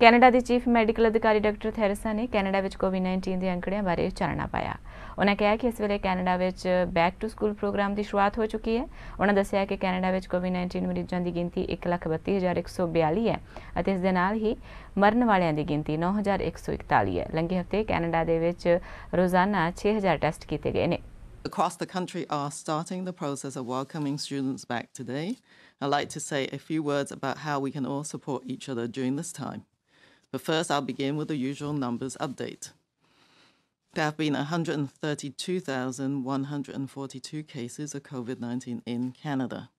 Canada ਦੇ chief medical ਅਧਿਕਾਰੀ doctor Theresa ਨੇ ਕੈਨੇਡਾ ਵਿੱਚ ਕੋਵਿਡ-19 ਦੇ ਅੰਕੜਿਆਂ ਬਾਰੇ ਚਾਨਣਾ ਪਾਇਆ ਉਹਨਾਂ ਕਿਹਾ ਕਿ ਇਸ ਵੇਲੇ ਕੈਨੇਡਾ ਵਿੱਚ ਬੈਕ ਟੂ ਸਕੂਲ ਪ੍ਰੋਗਰਾਮ ਦੀ ਸ਼ੁਰੂਆਤ ਹੋ ਚੁੱਕੀ ਹੈ ਉਹਨਾਂ ਦੱਸਿਆ ਕਿ ਕੈਨੇਡਾ ਵਿੱਚ ਕੋਵਿਡ-19 ਮਰੀਜ਼ਾਂ ਦੀ ਗਿਣਤੀ 132142 ਹੈ ਅਤੇ ਇਸ ਦੇ ਨਾਲ ਹੀ ਮਰਨ ਵਾਲਿਆਂ ਦੀ ਗਿਣਤੀ 9141 ਹੈ ਲੰਘੇ ਹਫਤੇ ਕੈਨੇਡਾ ਦੇ ਵਿੱਚ ਰੋਜ਼ਾਨਾ 6000 ਟੈਸਟ ਕੀਤੇ ਗਏ ਨੇ across the country are starting the process of welcoming students back today. I'd like to say a few words about how we can all support each other during this time. But first, I'll begin with the usual numbers update. There have been 132,142 cases of COVID 19 in Canada,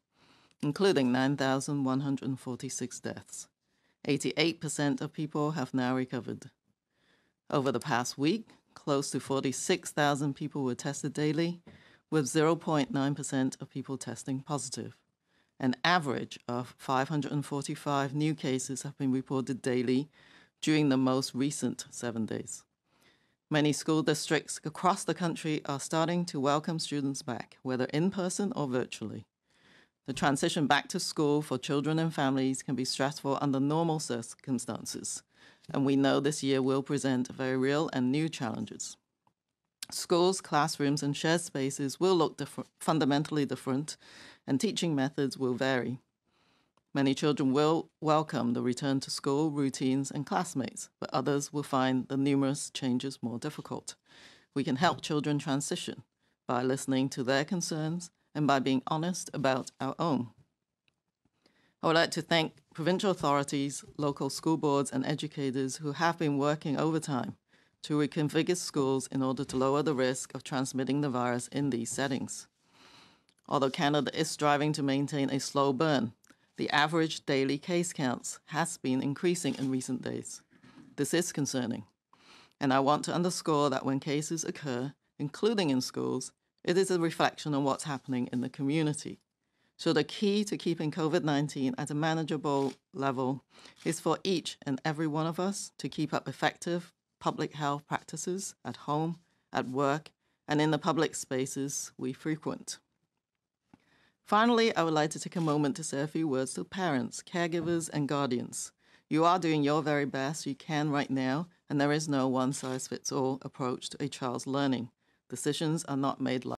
including 9,146 deaths. 88% of people have now recovered. Over the past week, close to 46,000 people were tested daily, with 0.9% of people testing positive. An average of 545 new cases have been reported daily during the most recent seven days. Many school districts across the country are starting to welcome students back, whether in person or virtually. The transition back to school for children and families can be stressful under normal circumstances, and we know this year will present very real and new challenges. Schools, classrooms, and shared spaces will look different, fundamentally different, and teaching methods will vary. Many children will welcome the return to school routines and classmates, but others will find the numerous changes more difficult. We can help children transition by listening to their concerns and by being honest about our own. I would like to thank provincial authorities, local school boards, and educators who have been working overtime to reconfigure schools in order to lower the risk of transmitting the virus in these settings. Although Canada is striving to maintain a slow burn the average daily case counts has been increasing in recent days. This is concerning. And I want to underscore that when cases occur, including in schools, it is a reflection on what's happening in the community. So the key to keeping COVID 19 at a manageable level is for each and every one of us to keep up effective public health practices at home, at work, and in the public spaces we frequent. Finally, I would like to take a moment to say a few words to parents, caregivers, and guardians. You are doing your very best you can right now, and there is no one size fits all approach to a child's learning. Decisions are not made